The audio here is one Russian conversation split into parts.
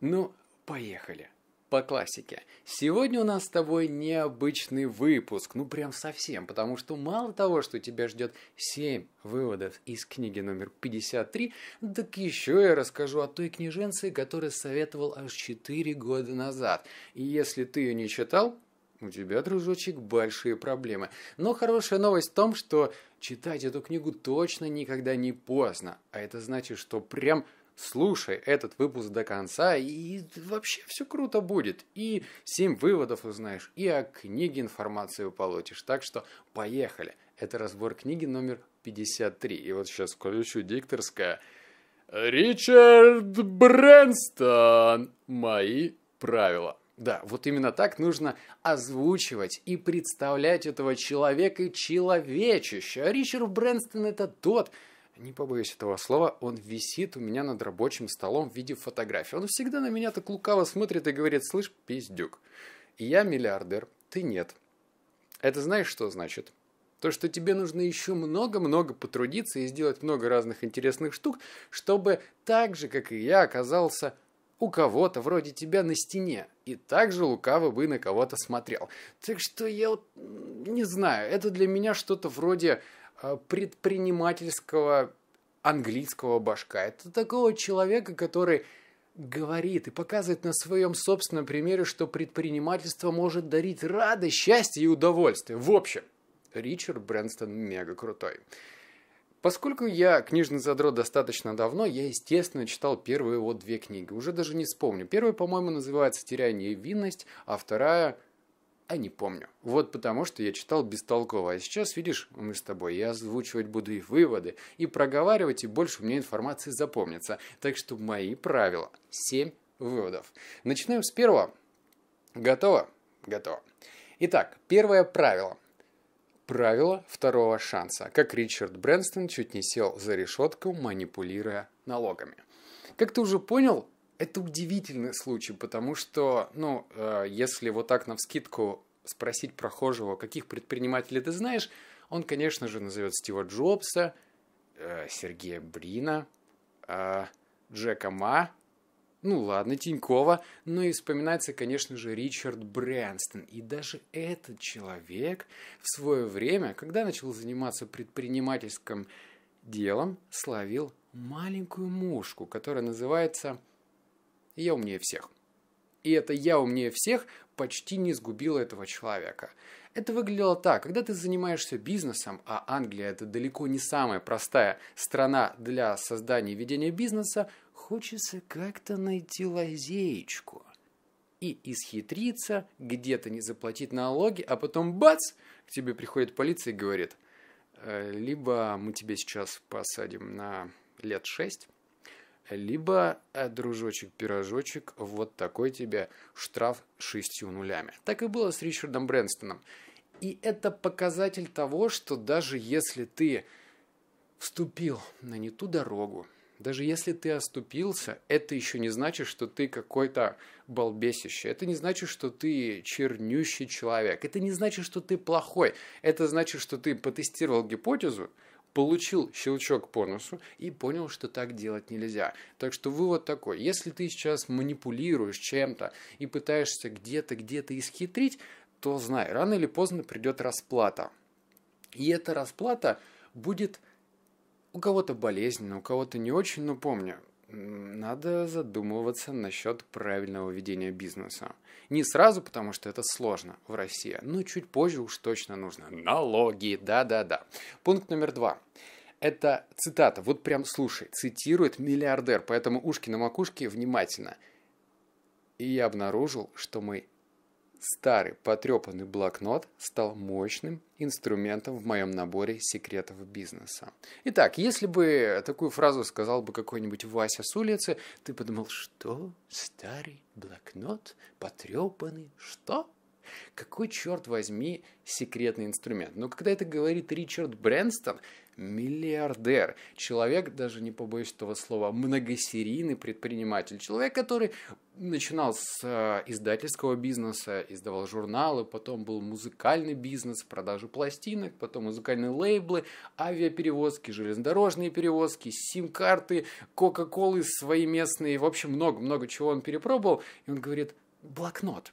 Ну, поехали. По классике. Сегодня у нас с тобой необычный выпуск, ну прям совсем, потому что мало того, что тебя ждет 7 выводов из книги номер 53, так еще я расскажу о той книженце, которую советовал аж 4 года назад. И если ты ее не читал, у тебя, дружочек, большие проблемы. Но хорошая новость в том, что читать эту книгу точно никогда не поздно. А это значит, что прям Слушай этот выпуск до конца, и вообще все круто будет. И семь выводов узнаешь, и о книге информацию получишь. Так что поехали. Это разбор книги номер 53. И вот сейчас включу дикторское. Ричард Брэнстон. Мои правила. Да, вот именно так нужно озвучивать и представлять этого человека и человечища. Ричард Брэнстон это тот, не побоюсь этого слова, он висит у меня над рабочим столом в виде фотографии. Он всегда на меня так лукаво смотрит и говорит, слышь, пиздюк, я миллиардер, ты нет. Это знаешь, что значит? То, что тебе нужно еще много-много потрудиться и сделать много разных интересных штук, чтобы так же, как и я, оказался у кого-то вроде тебя на стене, и так же лукаво бы на кого-то смотрел. Так что я вот не знаю, это для меня что-то вроде а, предпринимательского английского башка. Это такого человека, который говорит и показывает на своем собственном примере, что предпринимательство может дарить радость, счастье и удовольствие. В общем, Ричард Брэнстон мега крутой. Поскольку я книжный задрот достаточно давно, я, естественно, читал первые его две книги. Уже даже не вспомню. Первая, по-моему, называется «Теряя невинность», а вторая – а не помню. Вот потому, что я читал бестолково. А сейчас, видишь, мы с тобой, я озвучивать буду и выводы, и проговаривать, и больше мне информации запомнится. Так что мои правила. Семь выводов. Начинаем с первого. Готово? Готово. Итак, первое правило. Правило второго шанса. Как Ричард Брэнстон чуть не сел за решетку, манипулируя налогами. Как ты уже понял, это удивительный случай, потому что, ну, э, если вот так навскидку спросить прохожего, каких предпринимателей ты знаешь, он, конечно же, назовет Стива Джобса, э, Сергея Брина, э, Джека Ма, ну ладно, Тинькова, но и вспоминается, конечно же, Ричард Брэнстон. И даже этот человек в свое время, когда начал заниматься предпринимательским делом, словил маленькую мушку, которая называется я умнее всех. И это «я умнее всех» почти не сгубило этого человека. Это выглядело так. Когда ты занимаешься бизнесом, а Англия – это далеко не самая простая страна для создания и ведения бизнеса, хочется как-то найти лазеечку и исхитриться, где-то не заплатить налоги, а потом бац, к тебе приходит полиция и говорит, «Э, либо мы тебя сейчас посадим на лет шесть, либо, э, дружочек-пирожочек, вот такой тебе штраф шестью нулями. Так и было с Ричардом Брэнстоном. И это показатель того, что даже если ты вступил на не ту дорогу, даже если ты оступился, это еще не значит, что ты какой-то балбесище. Это не значит, что ты чернющий человек. Это не значит, что ты плохой. Это значит, что ты потестировал гипотезу, получил щелчок по носу и понял, что так делать нельзя. Так что вывод такой, если ты сейчас манипулируешь чем-то и пытаешься где-то, где-то исхитрить, то знай, рано или поздно придет расплата. И эта расплата будет у кого-то болезненно, у кого-то не очень, но помню, надо задумываться насчет правильного ведения бизнеса. Не сразу, потому что это сложно в России, но чуть позже уж точно нужно. Налоги, да-да-да. Пункт номер два. Это цитата, вот прям слушай, цитирует миллиардер, поэтому ушки на макушке внимательно. И я обнаружил, что мы Старый потрепанный блокнот стал мощным инструментом в моем наборе секретов бизнеса. Итак, если бы такую фразу сказал бы какой-нибудь Вася с улицы, ты подумал, что? Старый блокнот? Потрепанный? Что? Какой, черт возьми, секретный инструмент? Но когда это говорит Ричард Брэнстон, миллиардер, человек, даже не побоюсь этого слова, многосерийный предприниматель, человек, который начинал с э, издательского бизнеса, издавал журналы, потом был музыкальный бизнес, продажу пластинок, потом музыкальные лейблы, авиаперевозки, железнодорожные перевозки, сим-карты, кока-колы свои местные. В общем, много-много чего он перепробовал. И он говорит, блокнот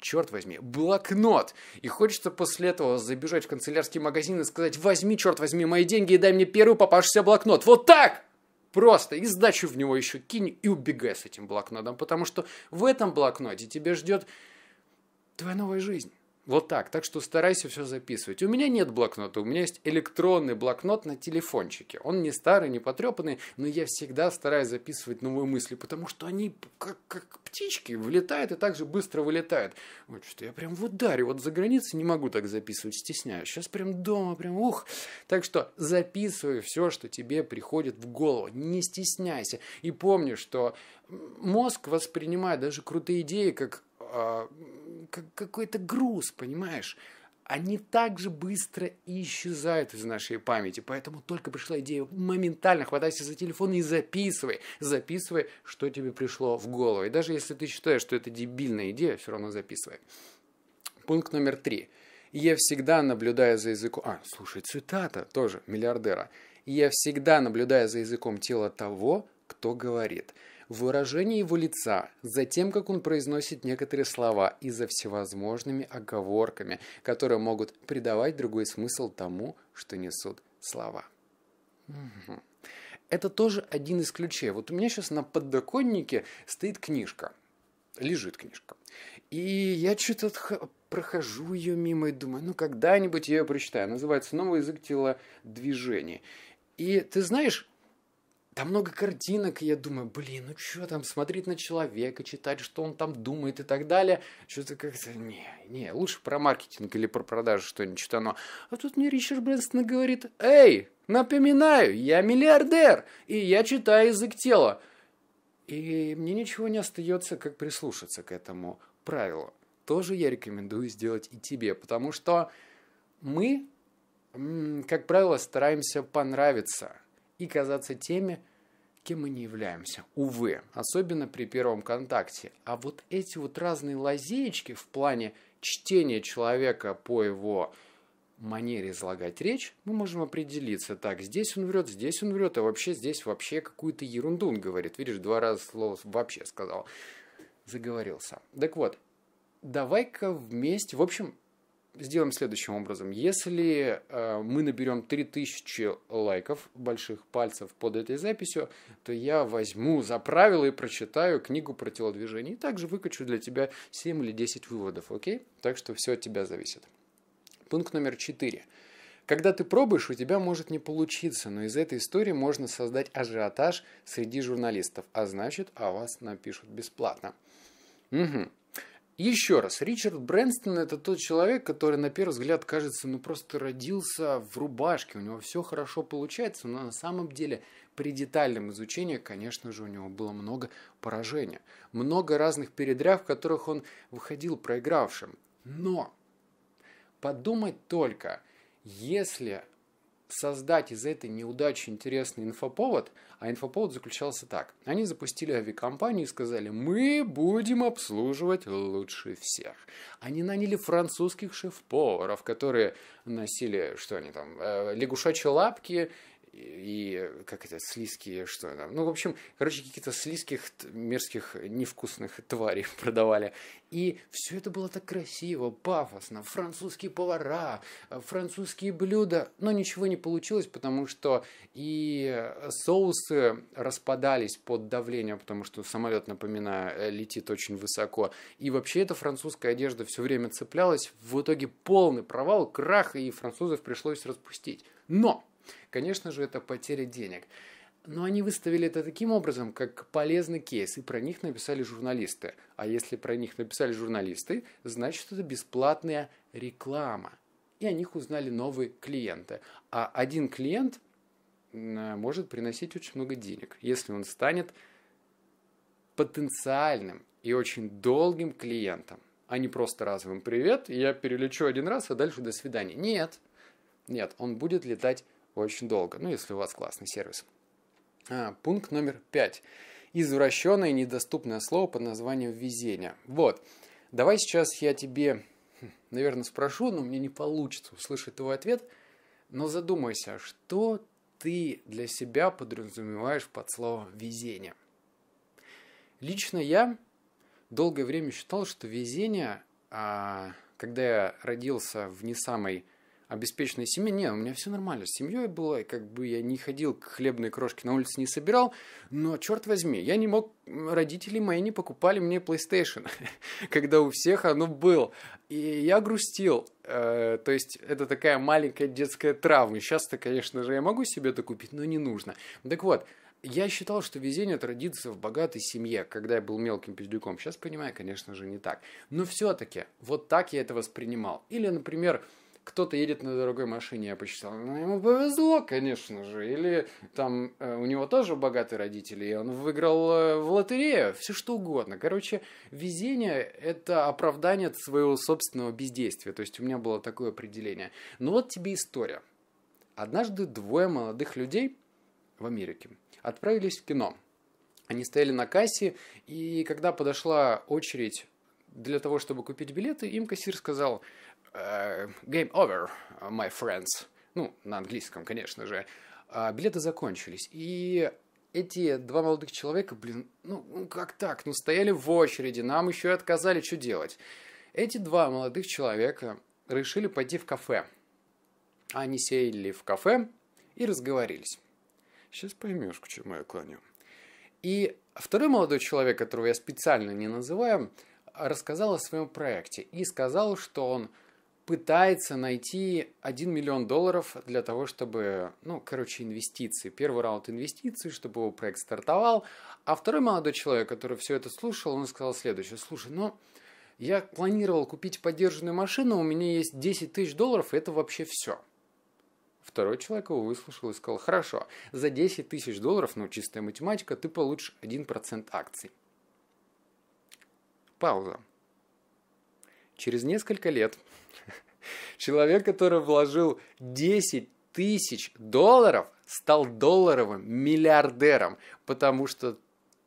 черт возьми, блокнот. И хочется после этого забежать в канцелярский магазин и сказать, возьми, черт возьми, мои деньги и дай мне первый попавшийся блокнот. Вот так! Просто и сдачу в него еще кинь и убегай с этим блокнотом, потому что в этом блокноте тебя ждет твоя новая жизнь. Вот так. Так что старайся все записывать. У меня нет блокнота, у меня есть электронный блокнот на телефончике. Он не старый, не потрепанный, но я всегда стараюсь записывать новые мысли, потому что они как, как птички влетают и так же быстро вылетают. Вот что я прям в ударе, вот за границей не могу так записывать, стесняюсь. Сейчас прям дома, прям ух. Так что записывай все, что тебе приходит в голову. Не стесняйся. И помни, что мозг воспринимает даже крутые идеи как а, как какой-то груз, понимаешь? Они так же быстро исчезают из нашей памяти. Поэтому только пришла идея, моментально хватайся за телефон и записывай. Записывай, что тебе пришло в голову. И даже если ты считаешь, что это дебильная идея, все равно записывай. Пункт номер три. Я всегда наблюдаю за языком... А, слушай, цитата тоже миллиардера. Я всегда наблюдаю за языком тела того, кто говорит в выражении его лица, за тем, как он произносит некоторые слова и за всевозможными оговорками, которые могут придавать другой смысл тому, что несут слова. Угу. Это тоже один из ключей. Вот у меня сейчас на подоконнике стоит книжка. Лежит книжка. И я что-то прохожу ее мимо и думаю, ну когда-нибудь я ее прочитаю. Называется «Новый язык тела движений». И ты знаешь, там много картинок, и я думаю, блин, ну что там, смотреть на человека, читать, что он там думает и так далее. Что-то как-то, не, не, лучше про маркетинг или про продажи что-нибудь что читано. А тут мне Ричард Брэнсон говорит, эй, напоминаю, я миллиардер, и я читаю язык тела. И мне ничего не остается, как прислушаться к этому правилу. Тоже я рекомендую сделать и тебе, потому что мы, как правило, стараемся понравиться – и казаться теми, кем мы не являемся. Увы, особенно при первом контакте. А вот эти вот разные лазеечки в плане чтения человека по его манере излагать речь, мы можем определиться. Так, здесь он врет, здесь он врет, а вообще здесь вообще какую-то ерунду он говорит. Видишь, два раза слово «вообще» сказал. Заговорился. Так вот, давай-ка вместе, в общем, сделаем следующим образом. Если э, мы наберем 3000 лайков больших пальцев под этой записью, то я возьму за правило и прочитаю книгу про телодвижение. И также выкачу для тебя 7 или 10 выводов, окей? Так что все от тебя зависит. Пункт номер 4. Когда ты пробуешь, у тебя может не получиться, но из этой истории можно создать ажиотаж среди журналистов, а значит, о вас напишут бесплатно. Угу. Еще раз, Ричард Брэнстон это тот человек, который на первый взгляд кажется, ну просто родился в рубашке, у него все хорошо получается, но на самом деле при детальном изучении, конечно же, у него было много поражений, много разных передряв, в которых он выходил проигравшим. Но подумать только, если создать из этой неудачи интересный инфоповод, а инфоповод заключался так. Они запустили авиакомпанию и сказали, мы будем обслуживать лучше всех. Они наняли французских шеф-поваров, которые носили, что они там, э, лягушачьи лапки и как это, слизкие, что там. Ну, в общем, короче, какие-то слизких, мерзких, невкусных тварей продавали. И все это было так красиво, пафосно. Французские повара, э, французские блюда. Но ничего не получилось, потому что и соусы распадались под давлением, потому что самолет, напоминаю, э, летит очень высоко. И вообще эта французская одежда все время цеплялась. В итоге полный провал, крах, и французов пришлось распустить. Но Конечно же, это потеря денег. Но они выставили это таким образом, как полезный кейс, и про них написали журналисты. А если про них написали журналисты, значит это бесплатная реклама. И о них узнали новые клиенты. А один клиент э, может приносить очень много денег, если он станет потенциальным и очень долгим клиентом, а не просто разовым «Привет, я перелечу один раз, а дальше до свидания». Нет, нет, он будет летать очень долго, ну если у вас классный сервис. А, пункт номер пять. Извращенное недоступное слово под названием «везение». Вот, давай сейчас я тебе, хм, наверное, спрошу, но мне не получится услышать твой ответ, но задумайся, что ты для себя подразумеваешь под словом «везение». Лично я долгое время считал, что везение, а, когда я родился в не самой обеспеченной семья. Не, у меня все нормально. С семьей было, и как бы я не ходил к хлебной крошке на улице, не собирал. Но, черт возьми, я не мог... Родители мои не покупали мне PlayStation, когда у всех оно было. И я грустил. Э, то есть, это такая маленькая детская травма. Сейчас-то, конечно же, я могу себе это купить, но не нужно. Так вот, я считал, что везение традится в богатой семье, когда я был мелким пиздюком. Сейчас понимаю, конечно же, не так. Но все-таки, вот так я это воспринимал. Или, например, кто-то едет на дорогой машине, я посчитал, ну ему повезло, конечно же, или там э, у него тоже богатые родители, и он выиграл э, в лотерею, все что угодно. Короче, везение – это оправдание своего собственного бездействия, то есть у меня было такое определение. Ну вот тебе история. Однажды двое молодых людей в Америке отправились в кино. Они стояли на кассе, и когда подошла очередь для того, чтобы купить билеты, им кассир сказал «Э, «Game over, my friends». Ну, на английском, конечно же. А, билеты закончились. И эти два молодых человека, блин, ну, ну как так? Ну стояли в очереди, нам еще и отказали, что делать? Эти два молодых человека решили пойти в кафе. Они сели в кафе и разговорились. Сейчас поймешь, к чему я клоню. И второй молодой человек, которого я специально не называю, рассказал о своем проекте и сказал, что он пытается найти 1 миллион долларов для того, чтобы, ну, короче, инвестиции. Первый раунд инвестиций, чтобы его проект стартовал. А второй молодой человек, который все это слушал, он сказал следующее. Слушай, ну, я планировал купить поддержанную машину, у меня есть 10 тысяч долларов, и это вообще все. Второй человек его выслушал и сказал, хорошо, за 10 тысяч долларов, ну, чистая математика, ты получишь 1% акций. Пауза. Через несколько лет человек, который вложил 10 тысяч долларов, стал долларовым миллиардером, потому что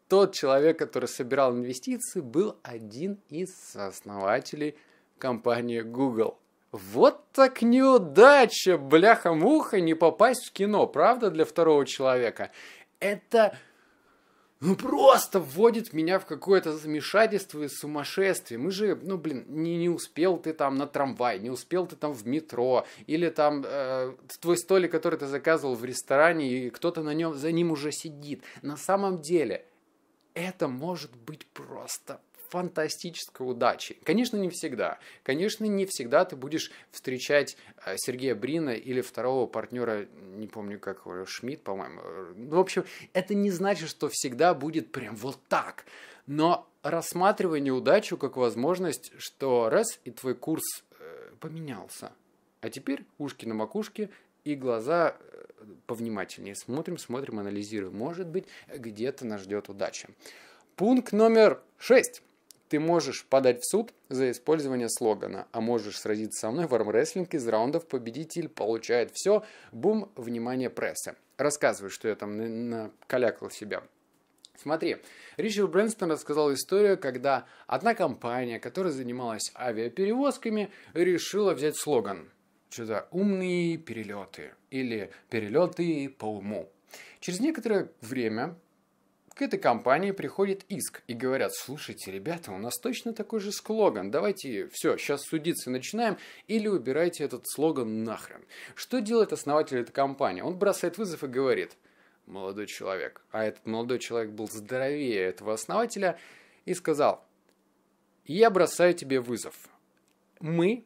тот человек, который собирал инвестиции, был один из основателей компании Google. Вот так неудача, бляха-муха, не попасть в кино, правда, для второго человека? Это ну просто вводит меня в какое-то замешательство и сумасшествие. Мы же, ну блин, не, не успел ты там на трамвай, не успел ты там в метро, или там э, твой столик, который ты заказывал в ресторане, и кто-то на нем, за ним уже сидит. На самом деле, это может быть просто фантастической удачи. Конечно, не всегда. Конечно, не всегда ты будешь встречать э, Сергея Брина или второго партнера, не помню как, Шмидт, по-моему. Ну, в общем, это не значит, что всегда будет прям вот так. Но рассматривай неудачу как возможность, что раз и твой курс э, поменялся. А теперь ушки на макушке и глаза э, повнимательнее. Смотрим, смотрим, анализируем. Может быть, где-то нас ждет удача. Пункт номер шесть. Ты можешь подать в суд за использование слогана, а можешь сразиться со мной в армрестлинг из раундов «Победитель получает все», бум, внимание прессы. Рассказывай, что я там накалякал себя. Смотри, Ричард Брэнстон рассказал историю, когда одна компания, которая занималась авиаперевозками, решила взять слоган. Что-то «умные перелеты» или «перелеты по уму». Через некоторое время к этой компании приходит иск и говорят, слушайте, ребята, у нас точно такой же слоган, давайте все, сейчас судиться начинаем, или убирайте этот слоган нахрен. Что делает основатель этой компании? Он бросает вызов и говорит, молодой человек, а этот молодой человек был здоровее этого основателя, и сказал, я бросаю тебе вызов. Мы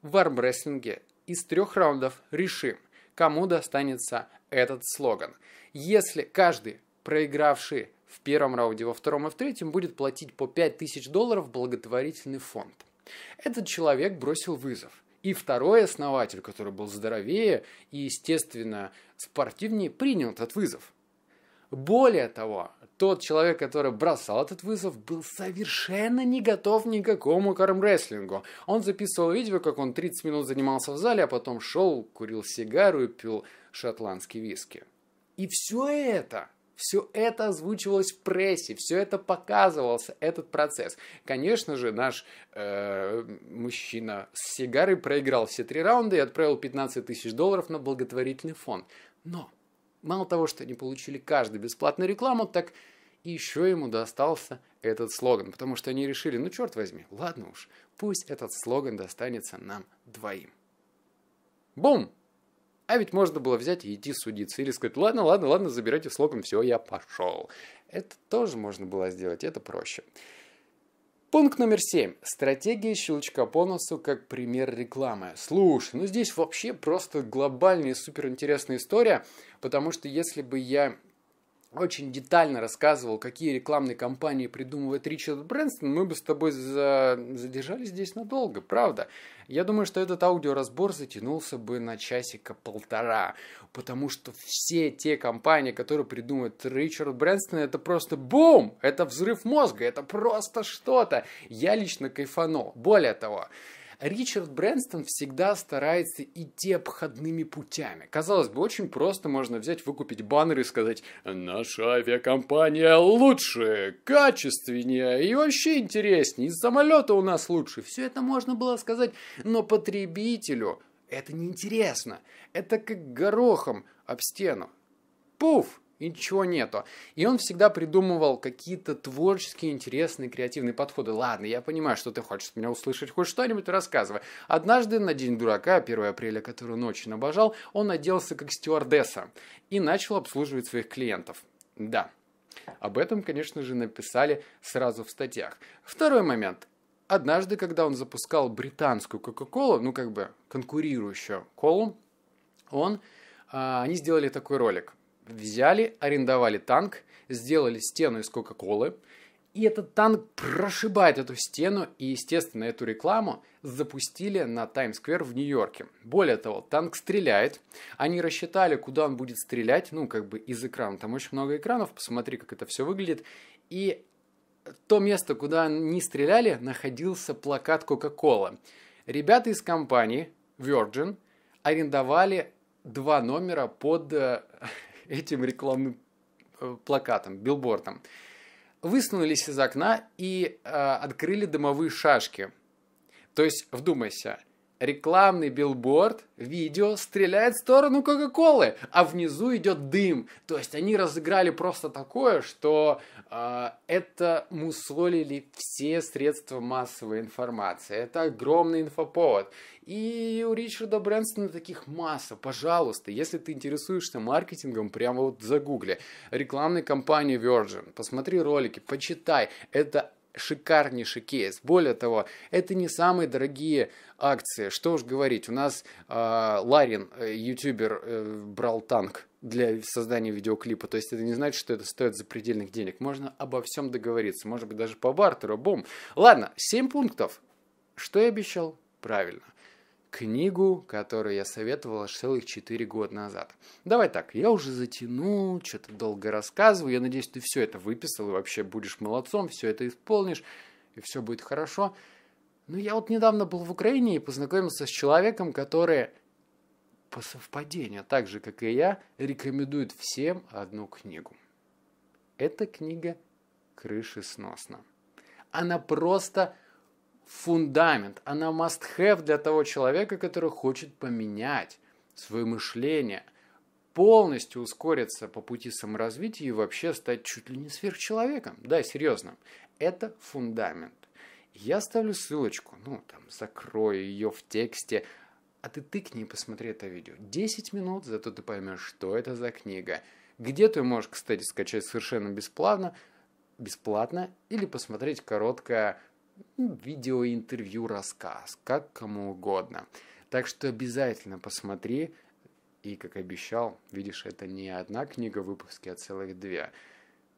в армрестлинге из трех раундов решим, кому достанется этот слоган. Если каждый проигравший в первом раунде, во втором и в третьем, будет платить по 5000 долларов в благотворительный фонд. Этот человек бросил вызов. И второй основатель, который был здоровее и, естественно, спортивнее, принял этот вызов. Более того, тот человек, который бросал этот вызов, был совершенно не готов ни к какому кармрестлингу. Он записывал видео, как он 30 минут занимался в зале, а потом шел, курил сигару и пил шотландские виски. И все это все это озвучивалось в прессе, все это показывался, этот процесс. Конечно же, наш э, мужчина с сигарой проиграл все три раунда и отправил 15 тысяч долларов на благотворительный фонд. Но мало того, что они получили каждый бесплатную рекламу, так еще ему достался этот слоган, потому что они решили, ну черт возьми, ладно уж, пусть этот слоган достанется нам двоим. Бум! А ведь можно было взять и идти судиться. Или сказать, ладно, ладно, ладно, забирайте слоган, все, я пошел. Это тоже можно было сделать, это проще. Пункт номер семь. Стратегия щелчка по носу как пример рекламы. Слушай, ну здесь вообще просто глобальная суперинтересная история, потому что если бы я очень детально рассказывал, какие рекламные кампании придумывает Ричард Брэнсон, мы бы с тобой за... задержались здесь надолго, правда. Я думаю, что этот аудиоразбор затянулся бы на часика-полтора, потому что все те компании, которые придумывает Ричард Брэнсон, это просто бум! Это взрыв мозга, это просто что-то. Я лично кайфанул. Более того, Ричард Брэнстон всегда старается идти обходными путями. Казалось бы, очень просто можно взять, выкупить баннер и сказать «Наша авиакомпания лучше, качественнее и вообще интереснее, из самолета у нас лучше». Все это можно было сказать, но потребителю это неинтересно. Это как горохом об стену. Пуф! и ничего нету. И он всегда придумывал какие-то творческие, интересные, креативные подходы. Ладно, я понимаю, что ты хочешь меня услышать, хоть что-нибудь рассказывай. Однажды на День дурака, 1 апреля, который он очень обожал, он оделся как стюардесса и начал обслуживать своих клиентов. Да, об этом, конечно же, написали сразу в статьях. Второй момент. Однажды, когда он запускал британскую Кока-Колу, ну как бы конкурирующую колу, он, а, они сделали такой ролик взяли, арендовали танк, сделали стену из Кока-Колы, и этот танк прошибает эту стену, и, естественно, эту рекламу запустили на Таймс-сквер в Нью-Йорке. Более того, танк стреляет. Они рассчитали, куда он будет стрелять, ну, как бы из экрана. Там очень много экранов, посмотри, как это все выглядит. И то место, куда они стреляли, находился плакат Кока-Кола. Ребята из компании Virgin арендовали два номера под э, этим рекламным э, плакатом, билбордом. Высунулись из окна и э, открыли дымовые шашки. То есть, вдумайся, рекламный билборд, видео стреляет в сторону Кока-Колы, а внизу идет дым. То есть они разыграли просто такое, что э, это мусолили все средства массовой информации. Это огромный инфоповод. И у Ричарда Брэнсона таких масса. Пожалуйста, если ты интересуешься маркетингом, прямо вот загугли. Рекламной кампании Virgin. Посмотри ролики, почитай. Это шикарнейший кейс. Более того, это не самые дорогие акции. Что уж говорить, у нас э, Ларин, э, ютубер, э, брал танк для создания видеоклипа. То есть это не значит, что это стоит запредельных денег. Можно обо всем договориться. Может быть, даже по бартеру. Бум. Ладно, 7 пунктов. Что я обещал? Правильно книгу, которую я советовал аж целых 4 года назад. Давай так, я уже затянул, что-то долго рассказываю. Я надеюсь, ты все это выписал и вообще будешь молодцом, все это исполнишь, и все будет хорошо. Но я вот недавно был в Украине и познакомился с человеком, который по совпадению, так же, как и я, рекомендует всем одну книгу. Эта книга крышесносно. Она просто фундамент, она must-have для того человека, который хочет поменять свое мышление, полностью ускориться по пути саморазвития и вообще стать чуть ли не сверхчеловеком. Да, серьезно. Это фундамент. Я ставлю ссылочку, ну, там, закрою ее в тексте, а ты тыкни и посмотри это видео. 10 минут, зато ты поймешь, что это за книга. Где ты можешь, кстати, скачать совершенно бесплатно, бесплатно или посмотреть короткое ну, видео, интервью, рассказ, как кому угодно. Так что обязательно посмотри. И, как обещал, видишь, это не одна книга в выпуске, а целых две.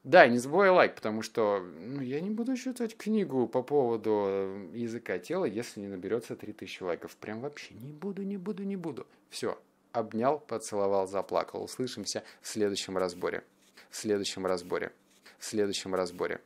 Да, не забывай лайк, потому что ну, я не буду считать книгу по поводу э, языка тела, если не наберется 3000 лайков. Прям вообще не буду, не буду, не буду. Все, обнял, поцеловал, заплакал. Услышимся в следующем разборе. В следующем разборе. В следующем разборе.